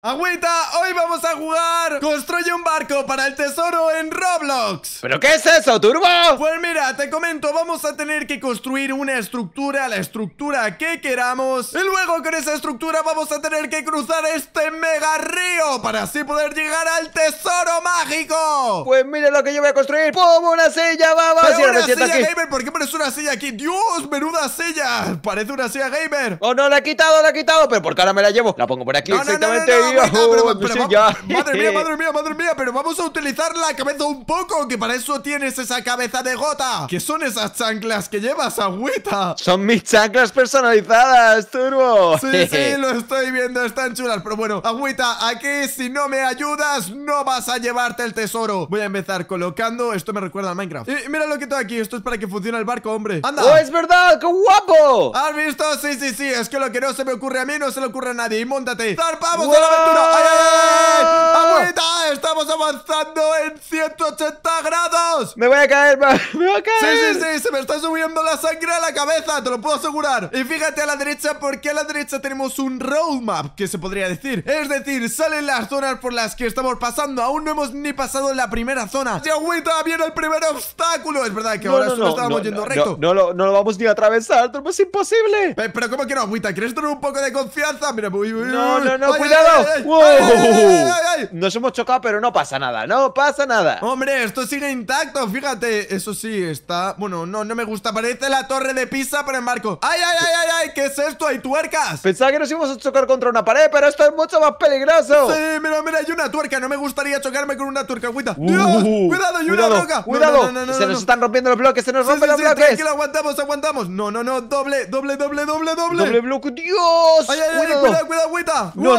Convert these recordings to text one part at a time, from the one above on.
Agüita, hoy vamos a jugar Construye un barco para el tesoro en Roblox ¿Pero qué es eso, Turbo? Pues mira, te comento, vamos a tener que construir una estructura La estructura que queramos Y luego con esa estructura vamos a tener que cruzar este mega río Para así poder llegar al tesoro mágico Pues mira lo que yo voy a construir ¡Pum! ¡Una silla! ¡Vamos! Pero una silla gamer, ¿por qué pones una silla aquí? ¡Dios! ¡Menuda silla! Parece una silla gamer Oh no, la he quitado, la he quitado Pero por cara me la llevo La pongo por aquí exactamente Madre mía, madre mía, madre mía, pero vamos a utilizar la cabeza un poco, que para eso tienes esa cabeza de gota. ¿Qué son esas chanclas que llevas, agüita? Son mis chanclas personalizadas, Turbo. Sí, sí, lo estoy viendo, están chulas. Pero bueno, agüita, aquí si no me ayudas, no vas a llevarte el tesoro. Voy a empezar colocando, esto me recuerda a Minecraft. mira lo que tengo aquí, esto es para que funcione el barco, hombre. ¡Anda! ¡Oh, es verdad! ¡Qué guapo! ¿Has visto? Sí, sí, sí, es que lo que no se me ocurre a mí no se le ocurre a nadie. móntate. ¡Zarpamos temperatura. ¡Ay, ay, ¡Estamos avanzando en 180 grados! ¡Me voy a caer, ¡Me voy a caer! Sí, sí, sí, se me está subiendo la sangre a la cabeza, te lo puedo asegurar. Y fíjate a la derecha, porque a la derecha tenemos un roadmap, que se podría decir. Es decir, salen las zonas por las que estamos pasando. Aún no hemos ni pasado la primera zona. ¡Y agüita! ¡Viene el primer obstáculo! Es verdad que ahora estamos solo yendo recto. No, lo, no lo vamos ni a atravesar, es imposible. Pero, ¿cómo que no, agüita? ¿Quieres tener un poco de confianza? Mira, No, no, no, cuidado ay, Nos hemos chocado, pero no pasa nada, no pasa nada. Hombre, esto sigue intacto, fíjate. Eso sí, está. Bueno, no, no me gusta. Parece la torre de Pisa, pero en marco. ¡Ay, ay, ay, ay, ay! ¿Qué es esto? ¡Hay tuercas! Pensaba que nos íbamos a chocar contra una pared, pero esto es mucho más peligroso. Sí, mira, mira, hay una tuerca. No me gustaría chocarme con una tuerca, agüita. Uh, ¡Dios! Uh, uh. ¡Cuidado, hay una roca! ¡Cuidado! No, no, se nos están rompiendo los bloques, se nos rompen los sí, bloques. Tranquilo, aguantamos, aguantamos. No, no, no, doble, doble, doble, doble, doble. bloque, Dios. Ay, ay, ay, cuidado, cuidado, agüita. No, no,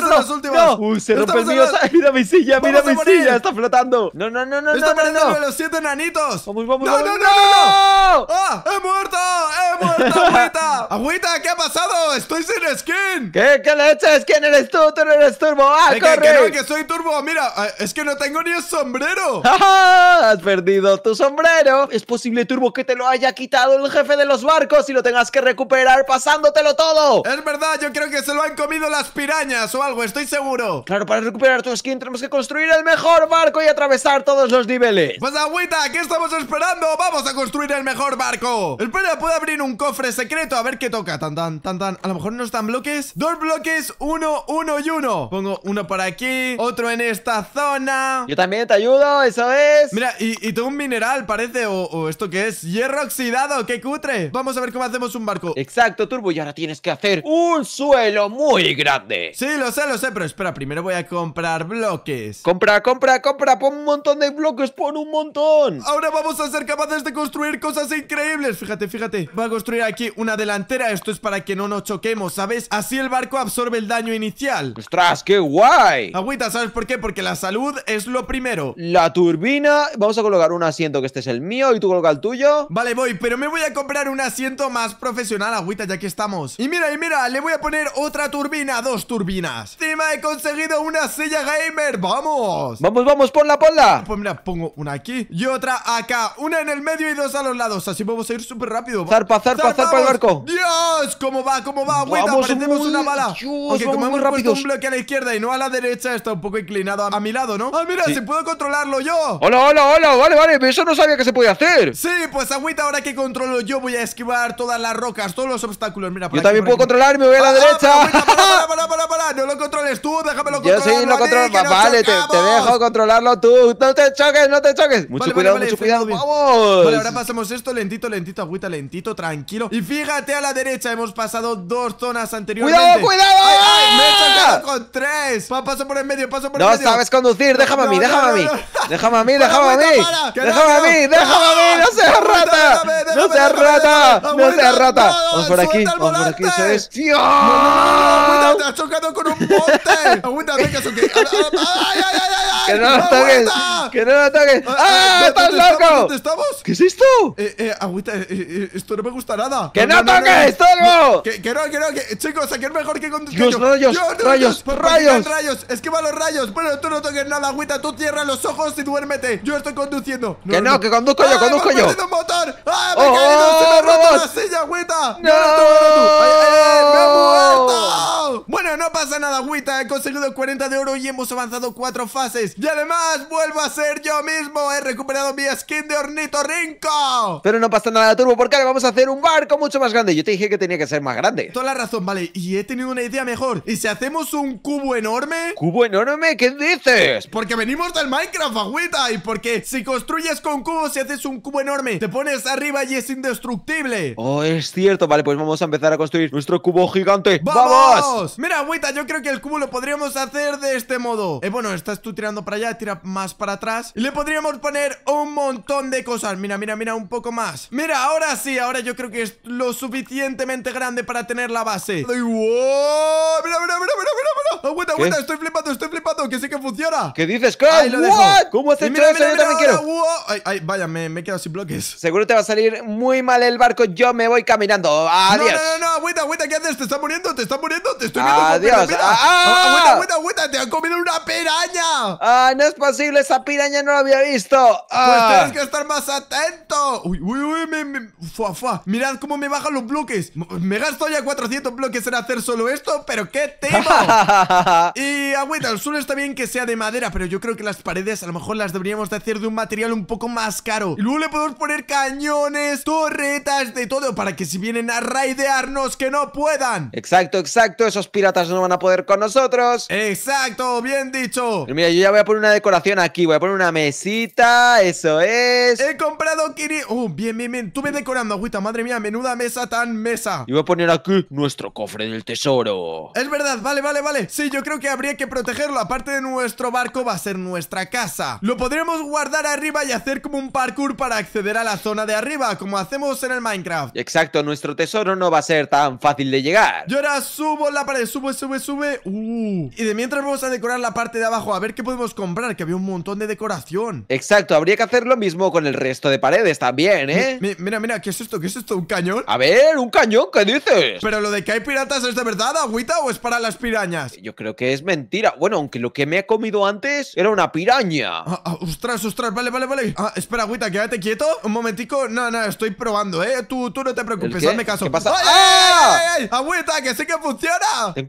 no, no, Uy, se rompe el mío. Mira mi silla, mira mi silla. Está flotando. No, no, no, no. Está perdiendo no. los siete nanitos. Vamos, vamos, no, vamos. No, no, no, no. Ah. ¡Ah! ¡He muerto! ¡He muerto, agüita! ¡Agüita, qué ha pasado! ¡Estoy sin skin! ¿Qué? ¿Qué le echas? ¿Quién eres tú? ¡Tú no eres turbo! ¡Ah, corre! Que, no, que soy turbo. Mira, eh, es que no tengo ni el sombrero. ¡Has perdido tu sombrero! Es posible, turbo, que te lo haya quitado el jefe de los barcos y lo tengas que recuperar pasándotelo todo. Es verdad, yo creo que se lo han comido las pirañas o algo pues, estoy seguro. Claro, para recuperar tu skin tenemos que construir el mejor barco y atravesar todos los niveles. Pues agüita, ¿qué estamos esperando? ¡Vamos a construir el mejor barco! Espera, puedo abrir un cofre secreto a ver qué toca. Tan, tan, tan, tan. A lo mejor no están bloques. Dos bloques, uno, uno y uno. Pongo uno por aquí, otro en esta zona. Yo también te ayudo, eso es. Mira, y, y tengo un mineral, parece, o, o esto que es hierro oxidado, qué cutre. Vamos a ver cómo hacemos un barco. Exacto, Turbo, y ahora tienes que hacer un suelo muy grande. Sí, lo sé, lo sé, pero espera, primero voy a comprar bloques Compra, compra, compra, pon un montón de bloques, pon un montón Ahora vamos a ser capaces de construir cosas increíbles Fíjate, fíjate, voy a construir aquí una delantera Esto es para que no nos choquemos, ¿sabes? Así el barco absorbe el daño inicial ¡Ostras, qué guay! Agüita, ¿sabes por qué? Porque la salud es lo primero La turbina, vamos a colocar un asiento que este es el mío y tú coloca el tuyo Vale, voy, pero me voy a comprar un asiento más profesional, Agüita, ya que estamos Y mira, y mira, le voy a poner otra turbina, dos turbinas he conseguido una silla gamer ¡Vamos! ¡Vamos, vamos! ¡Ponla, ponla! Pues mira, pongo una aquí y otra acá Una en el medio y dos a los lados Así podemos ir súper rápido ¡Zarpa, zarpa, zarpa el barco! ¡Dios! ¿Cómo va? ¿Cómo va? ¡Vamos, ¡Aparecemos una bala! Dios, ¡Vamos como hemos un bloque a la izquierda y no a la derecha Está un poco inclinado a, mi lado, ¿no? ¡Ah, mira! ¡Si puedo controlarlo yo! ¡Hola, hola, hola! Vale, vale, eso no sabía que se podía hacer Sí, pues agüita, ahora que controlo yo voy a esquivar todas las rocas, todos los obstáculos Mira, Yo también puedo controlar me voy a la derecha controles tú, déjamelo controlar. Yo sí lo controlo. vale, te, dejo controlarlo tú. No te choques, no te choques. Mucho cuidado, mucho cuidado. ¡Vamos! Vale, ahora pasamos esto lentito, lentito, agüita, lentito, tranquilo. Y fíjate a la derecha, hemos pasado dos zonas anteriormente. ¡Cuidado, cuidado! ¡Ay, ay! ¡Me he ¡Ah! chocado con tres! paso por el medio, paso por el medio. No sabes conducir, déjame a mí, déjame a mí. Déjame a mí, déjame a mí. Déjame a mí, déjame a mí, no seas rata. No se rata, no se rata. Vamos por aquí, vamos por aquí, eso ¡Ponte! ¡Aguanta, venga! ¡Ay, ay, ay, ay! ¡Que no lo toques! ¡Que no lo toques! ¡Ah, eh, ¡Ah estás loco! ¿Dónde estamos? ¿Qué es esto? Eh, eh, agüita, eh, eh, esto no me gusta nada. ¡Que no, toques, no. ¡Que no, que no! Que... Chicos, aquí es mejor que con... ¡Dios, rayos, rayos, rayos! ¡Rayos! ¡Esquiva los rayos! Bueno, tú no toques nada, agüita. Tú cierra los ojos y duérmete. Yo estoy conduciendo. ¡Que no, que conduzco yo, ah, conduzco yo! motor! ¡Ah, me he oh, caído! ¡Se me ha roto la silla, agüita! ¡No, no, no! no pasa nada, agüita. He conseguido 40 de oro y hemos avanzado 4 fases. Y además, vuelvo a ser yo mismo. He recuperado mi skin de hornito rinco. Pero no pasa nada, Turbo, porque ahora vamos a hacer un barco mucho más grande. Yo te dije que tenía que ser más grande. Toda la razón, vale. Y he tenido una idea mejor. ¿Y si hacemos un cubo enorme? ¿Cubo enorme? ¿Qué dices? Porque venimos del Minecraft, agüita. Y porque si construyes con cubos y haces un cubo enorme, te pones arriba y es indestructible. Oh, es cierto. Vale, pues vamos a empezar a construir nuestro cubo gigante. ¡Vamos! Mira, agüita yo creo que el cubo lo podríamos hacer de este modo eh, Bueno, estás tú tirando para allá, tira más para atrás le podríamos poner un montón de cosas Mira, mira, mira, un poco más Mira, ahora sí, ahora yo creo que es lo suficientemente grande para tener la base ¡Wow! ¡Mira, mira, mira, mira, mira! ¡Agüita, agüita! Estoy flipando, estoy flipando, que sí que funciona ¿Qué dices, Carl? ¿Cómo haces mira, mira, ay, vaya, me, me, he quedado sin bloques Seguro te va a salir muy mal el barco Yo me voy caminando, adiós No, no, no, no agüita, agüita, ¿qué haces? ¿Te está muriendo? ¿Te está muriendo? ¿Te estoy viendo? Adiós. Dios. ¡Ah! ah. ¡Aguanta, te han comido una piraña! ¡Ah, no es posible! ¡Esa piraña no la había visto! ¡Pues ah. tienes que estar más atento! ¡Uy, uy, uy! Me, ¡Mirad cómo me bajan los bloques! Me gasto ya 400 bloques en hacer solo esto, pero ¡qué tema. y agüita, el suelo está bien que sea de madera, pero yo creo que las paredes a lo mejor las deberíamos de hacer de un material un poco más caro. Y luego le podemos poner cañones, torretas, de todo, para que si vienen a raidearnos, que no puedan. Exacto, exacto. Esos piratas no van a poder con nosotros. Exacto, bien dicho. mira, yo ya voy a poner una decoración aquí, voy a poner una mesita, eso es. He comprado Kiri. Oh, bien, bien, bien. Tú decorando, agüita, madre mía, menuda mesa tan mesa. Y voy a poner aquí nuestro cofre del tesoro. Es verdad, vale, vale, vale. Sí, yo creo que habría que protegerlo. Aparte de nuestro barco, va a ser nuestra casa. Lo podremos guardar arriba y hacer como un parkour para acceder a la zona de arriba, como hacemos en el Minecraft. Exacto, nuestro tesoro no va a ser tan fácil de llegar. Yo ahora subo la pared, subo sube, sube uh. Y de mientras vamos a decorar la parte de abajo A ver qué podemos comprar, que había un montón de decoración Exacto, habría que hacer lo mismo con el resto de paredes también, ¿eh? mira, mira, ¿qué es esto? ¿Qué es esto? ¿Un cañón? A ver, ¿un cañón? ¿Qué dices? Pero lo de que hay piratas es de verdad, agüita, o es para las pirañas? Yo creo que es mentira Bueno, aunque lo que me ha comido antes era una piraña ah, ah, Ostras, ostras, vale, vale, vale ah, Espera, agüita, quédate quieto Un momentico, no, no, estoy probando, ¿eh? Tú, tú no te preocupes, hazme caso ¿Qué pasa? ¡Ay, ¡Ah! agüita que sé que funciona!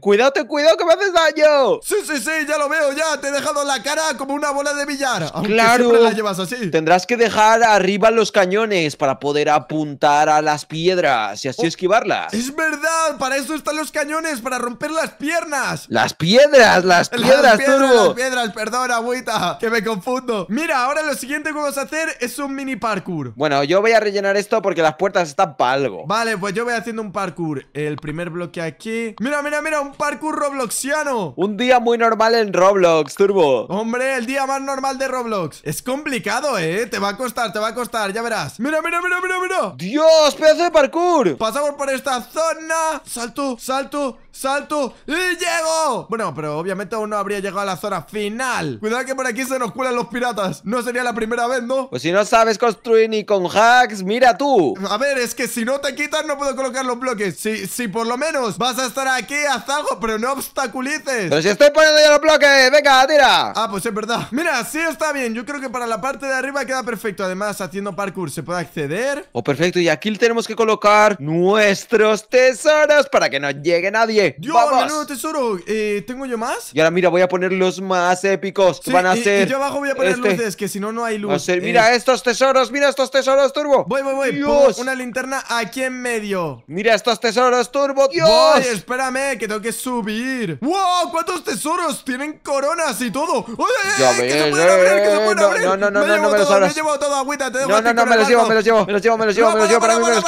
cuidado cuidado, te cuidado que me haces daño. Sí, sí, sí, ya lo veo, ya. Te he dejado la cara como una bola de billar. claro. Siempre la llevas así. Tendrás que dejar arriba los cañones para poder apuntar a las piedras y así oh, esquivarlas. Es verdad, para eso están los cañones, para romper las piernas. Las piedras, las piedras, piedras, Las piedras, perdón, agüita, que me confundo. Mira, ahora lo siguiente que vamos a hacer es un mini parkour. Bueno, yo voy a rellenar esto porque las puertas están para algo. Vale, pues yo voy haciendo un parkour. El primer bloque aquí. Mira, mira, mira, un parkour Parkour Robloxiano. Un día muy normal en Roblox, Turbo. Hombre, el día más normal de Roblox. Es complicado, ¿eh? Te va a costar, te va a costar, ya verás. Mira, mira, mira, mira, mira. Dios, pedazo de parkour. Pasamos por esta zona. Salto, salto salto y llego Bueno, pero obviamente aún no habría llegado a la zona final Cuidado que por aquí se nos cuelan los piratas No sería la primera vez, ¿no? Pues si no sabes construir ni con hacks, mira tú A ver, es que si no te quitas no puedo colocar los bloques Si, si por lo menos vas a estar aquí, haz algo, pero no obstaculices Pero si estoy poniendo ya los bloques, venga, tira Ah, pues es verdad Mira, sí está bien, yo creo que para la parte de arriba queda perfecto Además, haciendo parkour se puede acceder Oh, perfecto, y aquí tenemos que colocar nuestros tesoros para que no llegue nadie Dios, tesoro. Eh, ¿Tengo yo más? Y ahora mira, voy a poner los más épicos. Van a ser. Y yo abajo voy a poner este. luces, que si no, no hay luz. mira eh. estos tesoros, mira estos tesoros, Turbo. Voy, voy, voy. una linterna aquí en medio. Mira estos tesoros, Turbo. Dios. espérame, que tengo que subir. ¡Wow! ¿Cuántos tesoros? Tienen coronas y todo. ¡Oye, eh, que se pueden abrir, No, no, no, me no, no, me los no, Me llevo todo, agüita, No, no, no, me los llevo, me los llevo, para mí, los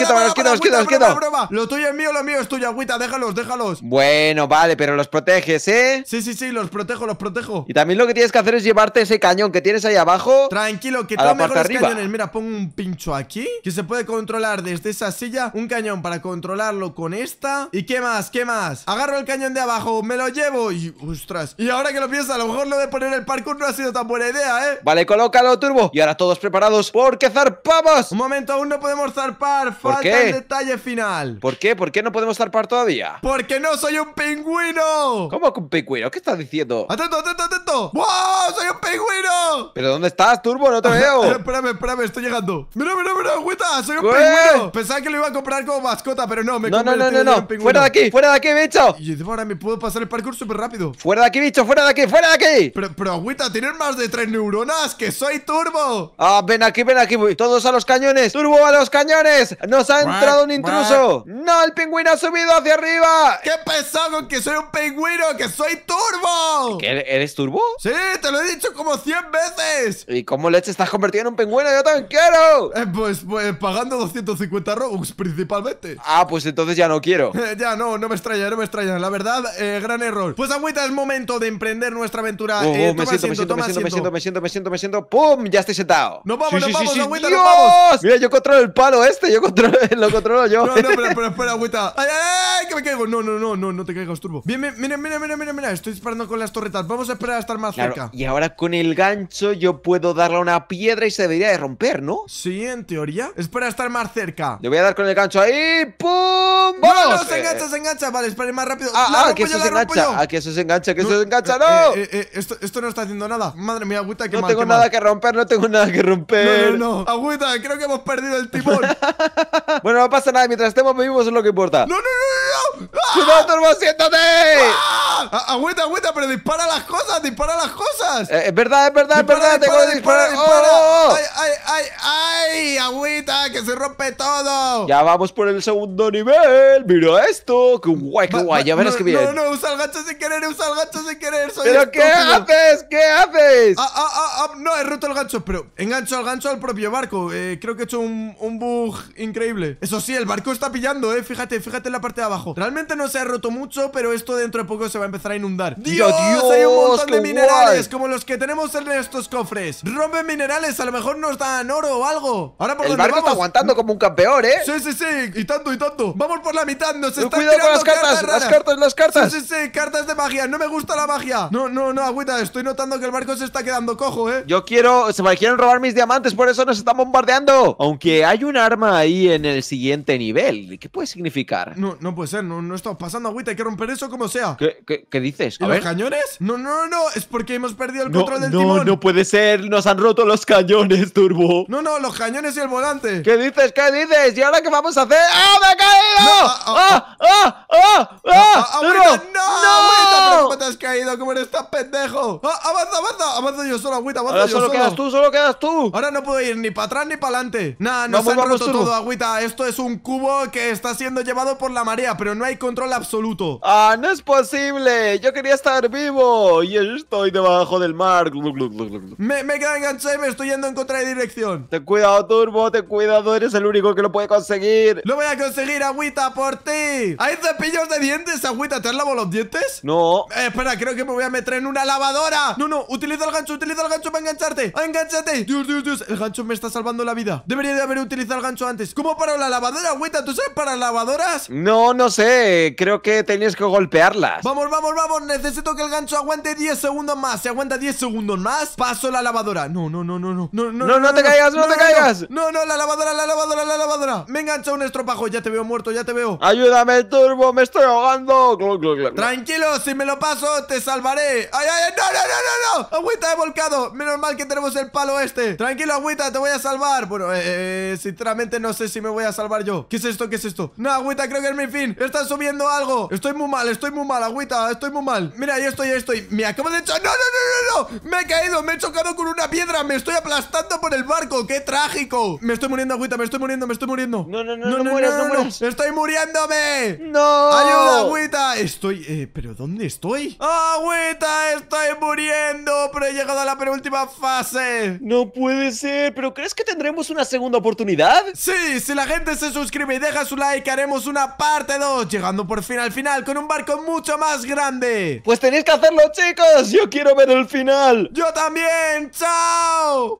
quito. Lo tuyo es mío, lo mío es tuyo, agüita, déjalos, déjalos. Bueno, vale, pero los proteges, ¿eh? Sí, sí, sí, los protejo, los protejo. Y también lo que tienes que hacer es llevarte ese cañón que tienes ahí abajo. Tranquilo, que tengo mejores arriba. cañones. Mira, pongo un pincho aquí, que se puede controlar desde esa silla. Un cañón para controlarlo con esta. ¿Y qué más? ¿Qué más? Agarro el cañón de abajo, me lo llevo y... ¡Ostras! Y ahora que lo piensas, a lo mejor lo de poner el parkour no ha sido tan buena idea, ¿eh? Vale, colócalo, turbo. Y ahora todos preparados porque zarpamos. Un momento, aún no podemos zarpar. Falta el detalle final. ¿Por qué? ¿Por qué no podemos zarpar todavía? Porque no ¡Soy un pingüino! ¿Cómo que un pingüino? ¿Qué estás diciendo? ¡Atento, atento, atento! ¡Wow! ¡Soy un pingüino! ¿Pero dónde estás, Turbo? ¡No te veo! espérame, espérame, estoy llegando. ¡Mira, mira, mira, agüita! ¡Soy un pingüino! Pensaba que lo iba a comprar como mascota, pero no, me No, no, no, no, no. ¡Fuera de aquí! ¡Fuera de aquí, bicho! Y ahora me puedo pasar el parkour súper rápido. ¡Fuera de aquí, bicho! ¡Fuera de aquí! ¡Fuera de aquí! Pero, pero agüita, tienes más de tres neuronas, que soy Turbo. Ah, ven aquí, ven aquí. Todos a los cañones. ¡Turbo a los cañones! ¡Nos ha entrado un intruso! ¡No! ¡El pingüino ha subido hacia arriba! pesado, que soy un pingüino? ¡Que soy turbo! ¿Que er-, ¿Eres turbo? Sí, te lo he dicho como 100 veces. ¿Y cómo leche estás convertido en un pingüino? ¡Yo también quiero! Eh, pues, pues, pagando 250 Robux principalmente. Ah, pues entonces ya no quiero. ya, no, no me extraña, no me extraña. La verdad, eh, gran error. Pues agüita, es momento de emprender nuestra aventura. Uh, uh, eh, toma asiento, me, siento, asiento, me, siento, me, siento, me siento, me siento, me siento, ¡Pum! Ya estoy sentado. ¡No vamos, no vamos, sí, agüita, no vamos. Mira, yo controlo el palo este, yo controlo, lo controlo yo. no, no, pero, pero espera, agüita. ¡Ay, ay, ay! Que me caigo. No, no, no. No, no, te caigas, Turbo. Bien, mira, mira, mira, mira, mira. Estoy disparando con las torretas. Vamos a esperar a estar más cerca. Y ahora con el gancho yo puedo darle una piedra y se debería de romper, ¿no? Sí, en teoría. Espera a estar más cerca. Le voy a dar con el gancho ahí. ¡Pum! ¡Vamos! se engancha, se engancha. Vale, espere más rápido. Ah, ah que eso se engancha. Ah, que eso se engancha, que eso se engancha. ¡No! Eh, eh, eh, esto, esto, no está haciendo nada. Madre mía, agüita que No tengo nada que romper, no tengo nada que romper. No, no, no. Agüita, creo que hemos perdido el timón. bueno, no pasa nada. Mientras estemos vivos es lo que importa. no, no! no! Tudo eu você também! Agüita, agüita, pero dispara las cosas, dispara las cosas. Eh, es verdad, es verdad, es verdad. Dispara, tengo dispara, que oh, oh, oh. Ay, ay, ay, ay, agüita, que se rompe todo. Ya vamos por el segundo nivel. Mira esto. Qué guay, qué guay. Ya verás no, que bien. No, no, usa el gancho sin querer, usa el gancho sin querer. pero ¿qué haces? ¿Qué haces? Ah, ah, ah, no, he roto el gancho, pero engancho al gancho al propio barco. Eh, creo que he hecho un, un bug increíble. Eso sí, el barco está pillando, eh. Fíjate, fíjate en la parte de abajo. Realmente no se ha roto mucho, pero esto dentro de poco se va a empezar inundar ¡Dios! hay un montón de minerales como los que tenemos en estos cofres Rompen minerales, a lo mejor nos dan oro o algo Ahora por El barco está aguantando como un campeón, ¿eh? Sí, sí, sí, y tanto, y tanto Vamos por la mitad, nos están tirando las cartas, las cartas, las cartas Sí, sí, sí, cartas de magia, no me gusta la magia No, no, no, agüita, estoy notando que el barco se está quedando cojo, ¿eh? Yo quiero, se me quieren robar mis diamantes, por eso nos están bombardeando Aunque hay un arma ahí en el siguiente nivel ¿Qué puede significar? No, no puede ser, no, no estamos pasando, agüita, hay que romper eso como sea ¿Qué, ¿Qué, dices? ¿A ver? cañones? No, no, no, es porque hemos perdido el control del timón. No, no puede ser, nos han roto los cañones, Turbo. No, no, los cañones y el volante. ¿Qué dices? ¿Qué dices? ¿Y ahora qué vamos a hacer? ¡Ah, me he caído! ¡Ah, ah, ah, ah! ah, ah, ah ¡Turbo! ¡No! ¡No! ¿Cómo te has caído? ¿Cómo eres tan pendejo? ¡Avanza, avanza! Avanza yo solo, agüita, avanza yo solo. solo quedas tú, solo quedas tú. Ahora no puedo ir ni para atrás ni para adelante. ¡No, nos vamos, han roto todo, agüita. Esto es un cubo que está siendo llevado por la marea, pero no hay control absoluto. ¡Ah, no es posible! ¡Yo quería estar vivo! ¡Y estoy debajo del mar! Me, me quedado enganchado y me estoy yendo en contra de dirección. Te cuidado, Turbo, te cuidado. Eres el único que lo puede conseguir. ¡Lo voy a conseguir, Agüita, por ti! ¿Hay cepillos de dientes, Agüita? ¿Te has lavado los dientes? No. Eh, espera, creo que me voy a meter en una lavadora. No, no, utiliza el gancho, utiliza el gancho para engancharte. ¡Engánchate! Dios, Dios, Dios. El gancho me está salvando la vida. Debería de haber utilizado el gancho antes. ¿Cómo para la lavadora, Agüita? ¿Tú sabes para lavadoras? No, no sé. Creo que tenías que golpearlas. Vamos, vamos vamos, Necesito que el gancho aguante 10 segundos más Si aguanta 10 segundos más, paso la lavadora No, no, no, no, no No, no, no, no te caigas, no, te caigas No, no, la lavadora, la lavadora, la lavadora Me engancha un estropajo, ya te veo muerto, ya te veo Ayúdame, turbo, me estoy ahogando Tranquilo, si me lo paso Te salvaré, ay, ay, no, no, no, no, no. Agüita, he volcado, menos mal que tenemos el palo este Tranquilo, agüita, te voy a salvar Bueno, eh, eh, sinceramente no sé si me voy a salvar yo ¿Qué es esto, qué es esto? No, agüita, creo que es mi fin Están subiendo algo, estoy muy mal, estoy muy mal, agüita estoy muy mal. Mira, yo estoy, yo estoy. Me acabo de echar. ¡No, no, no, no, no! Me he caído, me he chocado con una piedra. Me estoy aplastando por el barco. ¡Qué trágico! Me estoy muriendo, agüita, me estoy muriendo, me estoy muriendo. No, no, no, no, no, mueras, no, mueras. ¡Estoy muriéndome! ¡No! ¡Ayuda, agüita! Estoy. Eh, ¿pero dónde estoy? ¡Agüita! ¡Estoy muriendo! Pero he llegado a la penúltima fase. No puede ser, pero ¿crees que tendremos una segunda oportunidad? Sí, si la gente se suscribe y deja su like, haremos una parte 2, llegando por fin al final con un barco mucho más grande pues tenéis que hacerlo, chicos. Yo quiero ver el final. Yo también. ¡Chao!